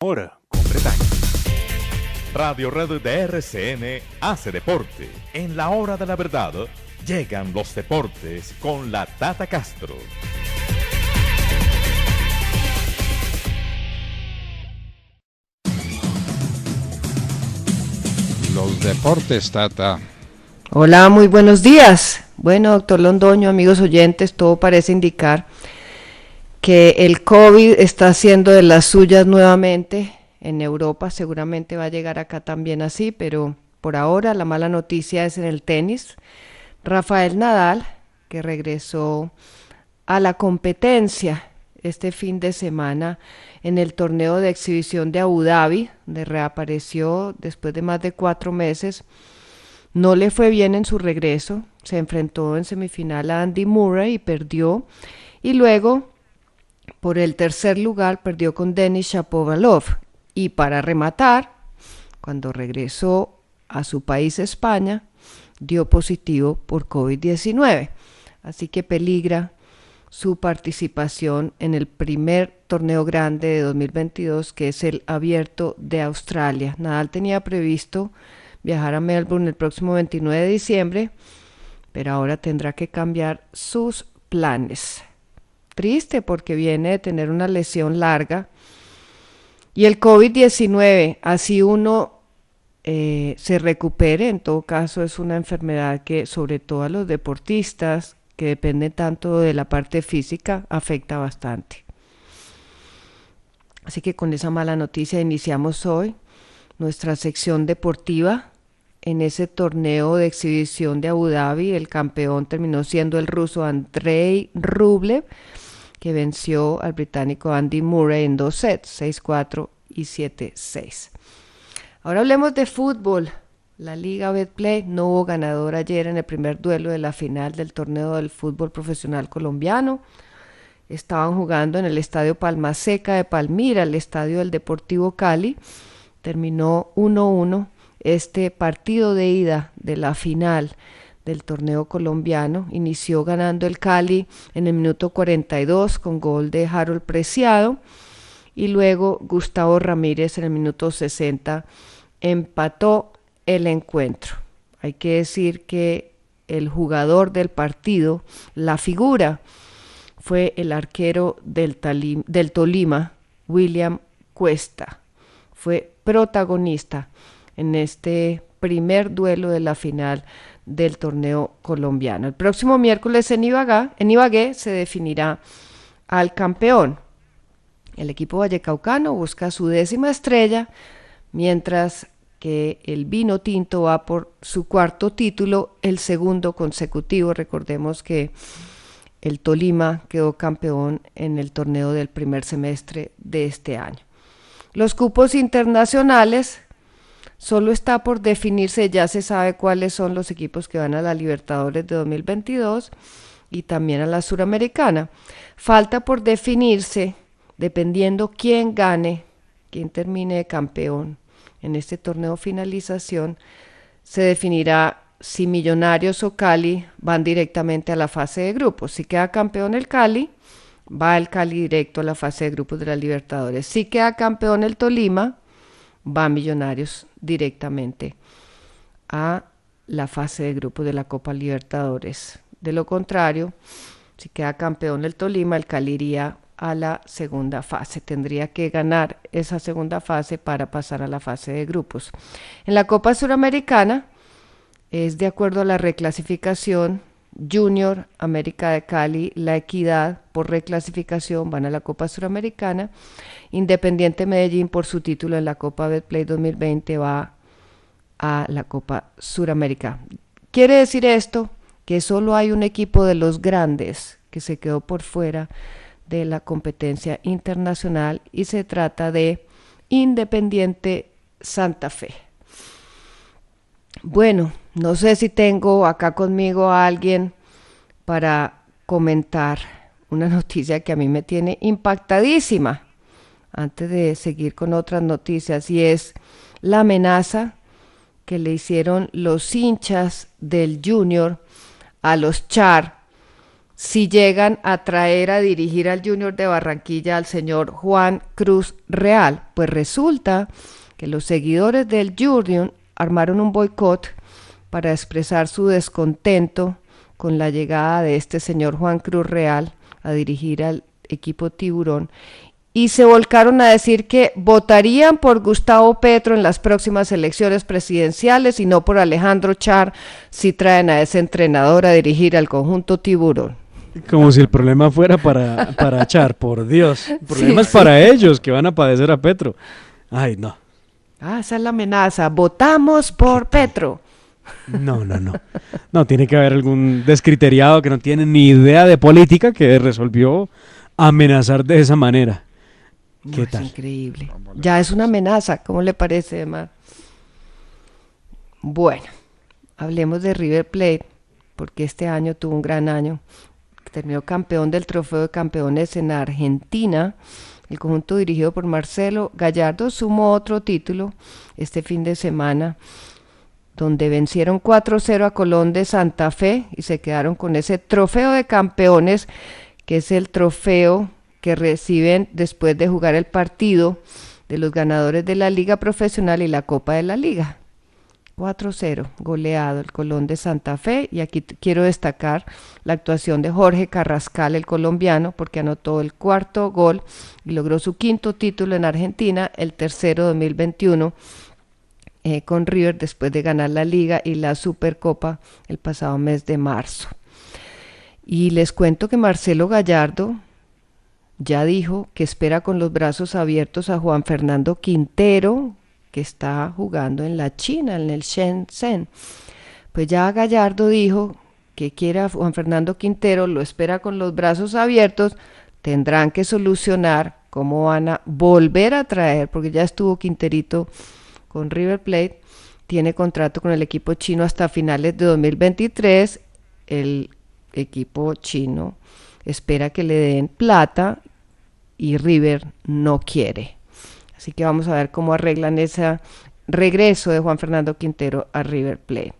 Ahora con Bretaña. Radio Red de RCN hace deporte. En la hora de la verdad llegan los deportes con la Tata Castro. Los deportes, Tata. Hola, muy buenos días. Bueno, doctor Londoño, amigos oyentes, todo parece indicar que el COVID está haciendo de las suyas nuevamente en Europa, seguramente va a llegar acá también así, pero por ahora la mala noticia es en el tenis. Rafael Nadal, que regresó a la competencia este fin de semana en el torneo de exhibición de Abu Dhabi, donde reapareció después de más de cuatro meses. No le fue bien en su regreso, se enfrentó en semifinal a Andy Murray y perdió. Y luego por el tercer lugar perdió con Denis Shapovalov. Y para rematar, cuando regresó a su país España, dio positivo por COVID-19. Así que peligra su participación en el primer torneo grande de 2022, que es el Abierto de Australia. Nadal tenía previsto viajar a Melbourne el próximo 29 de diciembre, pero ahora tendrá que cambiar sus planes triste porque viene de tener una lesión larga. Y el COVID-19, así uno eh, se recupere, en todo caso es una enfermedad que sobre todo a los deportistas, que dependen tanto de la parte física, afecta bastante. Así que con esa mala noticia iniciamos hoy nuestra sección deportiva. En ese torneo de exhibición de Abu Dhabi, el campeón terminó siendo el ruso Andrei Rublev que venció al británico Andy Murray en dos sets, 6-4 y 7-6. Ahora hablemos de fútbol. La Liga Betplay no hubo ganador ayer en el primer duelo de la final del torneo del fútbol profesional colombiano. Estaban jugando en el Estadio Palma Seca de Palmira, el Estadio del Deportivo Cali. Terminó 1-1 este partido de ida de la final del torneo colombiano. Inició ganando el Cali en el minuto 42 con gol de Harold Preciado y luego Gustavo Ramírez en el minuto 60 empató el encuentro. Hay que decir que el jugador del partido, la figura, fue el arquero del, del Tolima, William Cuesta. Fue protagonista en este primer duelo de la final del torneo colombiano. El próximo miércoles en Ibagué, en Ibagué se definirá al campeón. El equipo vallecaucano busca su décima estrella, mientras que el vino tinto va por su cuarto título, el segundo consecutivo. Recordemos que el Tolima quedó campeón en el torneo del primer semestre de este año. Los cupos internacionales Solo está por definirse, ya se sabe cuáles son los equipos que van a la Libertadores de 2022 y también a la Suramericana. Falta por definirse, dependiendo quién gane, quién termine de campeón en este torneo finalización, se definirá si Millonarios o Cali van directamente a la fase de grupos. Si queda campeón el Cali, va el Cali directo a la fase de grupos de la Libertadores. Si queda campeón el Tolima, van Millonarios directamente a la fase de grupo de la Copa Libertadores. De lo contrario, si queda campeón el Tolima, el Cali iría a la segunda fase. Tendría que ganar esa segunda fase para pasar a la fase de grupos. En la Copa Suramericana es de acuerdo a la reclasificación Junior, América de Cali, La Equidad por reclasificación van a la Copa Suramericana, Independiente Medellín por su título en la Copa Betplay 2020 va a la Copa Suramericana. Quiere decir esto que solo hay un equipo de los grandes que se quedó por fuera de la competencia internacional y se trata de Independiente Santa Fe. Bueno, no sé si tengo acá conmigo a alguien para comentar una noticia que a mí me tiene impactadísima antes de seguir con otras noticias y es la amenaza que le hicieron los hinchas del Junior a los Char si llegan a traer a dirigir al Junior de Barranquilla al señor Juan Cruz Real. Pues resulta que los seguidores del Junior, armaron un boicot para expresar su descontento con la llegada de este señor Juan Cruz Real a dirigir al equipo tiburón y se volcaron a decir que votarían por Gustavo Petro en las próximas elecciones presidenciales y no por Alejandro Char si traen a ese entrenador a dirigir al conjunto tiburón. Como si el problema fuera para, para Char, por Dios. El problema es para ellos que van a padecer a Petro. Ay, no. Ah, esa es la amenaza. Votamos por Petro. No, no, no. No, tiene que haber algún descriteriado que no tiene ni idea de política que resolvió amenazar de esa manera. ¿Qué es increíble. Ya es una amenaza, ¿cómo le parece, Emma? Bueno, hablemos de River Plate, porque este año tuvo un gran año. Terminó campeón del Trofeo de Campeones en Argentina. El conjunto dirigido por Marcelo Gallardo sumó otro título este fin de semana, donde vencieron 4-0 a Colón de Santa Fe y se quedaron con ese trofeo de campeones, que es el trofeo que reciben después de jugar el partido de los ganadores de la Liga Profesional y la Copa de la Liga. 4-0, goleado el Colón de Santa Fe. Y aquí quiero destacar la actuación de Jorge Carrascal, el colombiano, porque anotó el cuarto gol y logró su quinto título en Argentina, el tercero 2021 eh, con River después de ganar la liga y la Supercopa el pasado mes de marzo. Y les cuento que Marcelo Gallardo ya dijo que espera con los brazos abiertos a Juan Fernando Quintero, que está jugando en la China, en el Shenzhen. Pues ya Gallardo dijo que quiera Juan Fernando Quintero, lo espera con los brazos abiertos, tendrán que solucionar cómo van a volver a traer, porque ya estuvo Quinterito con River Plate, tiene contrato con el equipo chino hasta finales de 2023, el equipo chino espera que le den plata y River no quiere. Así que vamos a ver cómo arreglan ese regreso de Juan Fernando Quintero a River Plate.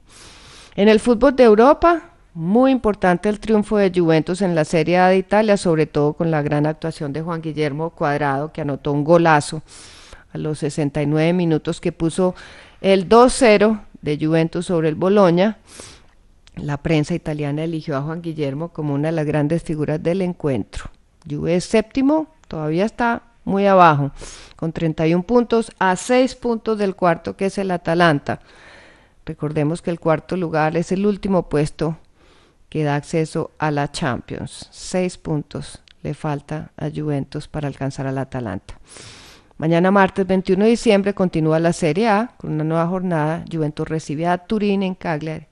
En el fútbol de Europa, muy importante el triunfo de Juventus en la Serie A de Italia, sobre todo con la gran actuación de Juan Guillermo Cuadrado, que anotó un golazo a los 69 minutos que puso el 2-0 de Juventus sobre el Boloña. La prensa italiana eligió a Juan Guillermo como una de las grandes figuras del encuentro. Juve es séptimo, todavía está muy abajo, con 31 puntos a 6 puntos del cuarto que es el Atalanta. Recordemos que el cuarto lugar es el último puesto que da acceso a la Champions. 6 puntos le falta a Juventus para alcanzar al Atalanta. Mañana martes 21 de diciembre continúa la Serie A con una nueva jornada. Juventus recibe a Turín en Cagliari.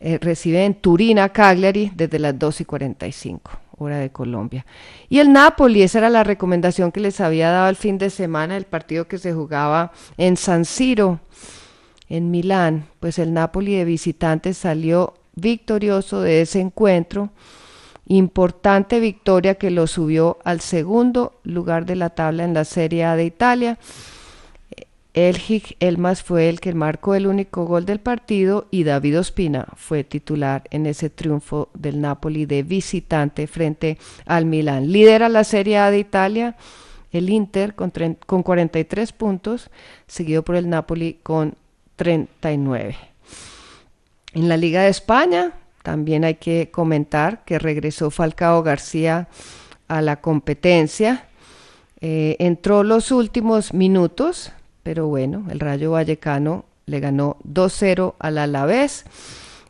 Eh, recibe en Turín a Cagliari desde las 2 y 45 hora de Colombia. Y el Napoli, esa era la recomendación que les había dado el fin de semana, el partido que se jugaba en San Siro, en Milán. Pues el Napoli de visitantes salió victorioso de ese encuentro. Importante victoria que lo subió al segundo lugar de la tabla en la Serie A de Italia. Elgig Elmas fue el que marcó el único gol del partido y David Ospina fue titular en ese triunfo del Napoli de visitante frente al Milán. Lidera la Serie A de Italia el Inter con, 43 puntos, seguido por el Napoli con 39. En la Liga de España también hay que comentar que regresó Falcao García a la competencia. Eh, entró los últimos minutos pero bueno, el Rayo Vallecano le ganó 2-0 al Alavés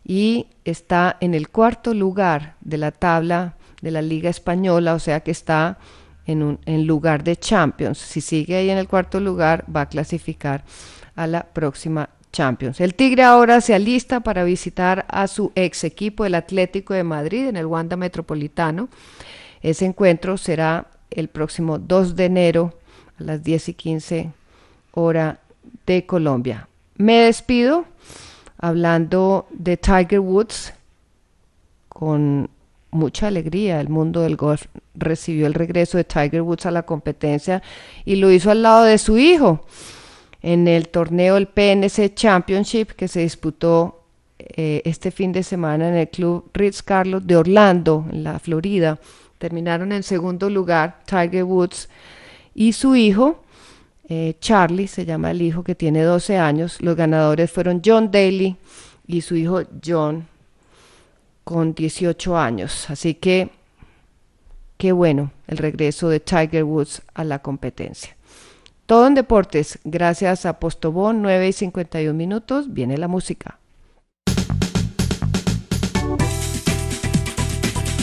y está en el cuarto lugar de la tabla de la Liga Española, o sea que está en, lugar de Champions. Si sigue ahí en el cuarto lugar, va a clasificar a la próxima Champions. El Tigre ahora se alista para visitar a su ex equipo, el Atlético de Madrid, en el Wanda Metropolitano. Ese encuentro será el próximo 2 de enero a las 10 y 15 hora de Colombia. Me despido hablando de Tiger Woods con mucha alegría. El mundo del golf recibió el regreso de Tiger Woods a la competencia y lo hizo al lado de su hijo en el torneo el PNC Championship que se disputó eh, este fin de semana en el club Ritz Carlos de Orlando, en la Florida. Terminaron en segundo lugar Tiger Woods y su hijo eh, Charlie, se llama el hijo que tiene 12 años. Los ganadores fueron John Daly y su hijo John con 18 años. Así que qué bueno el regreso de Tiger Woods a la competencia. Todo en deportes, gracias a Postobón, 9 y 51 minutos, viene la música.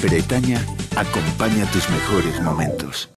Bretaña acompaña tus mejores momentos.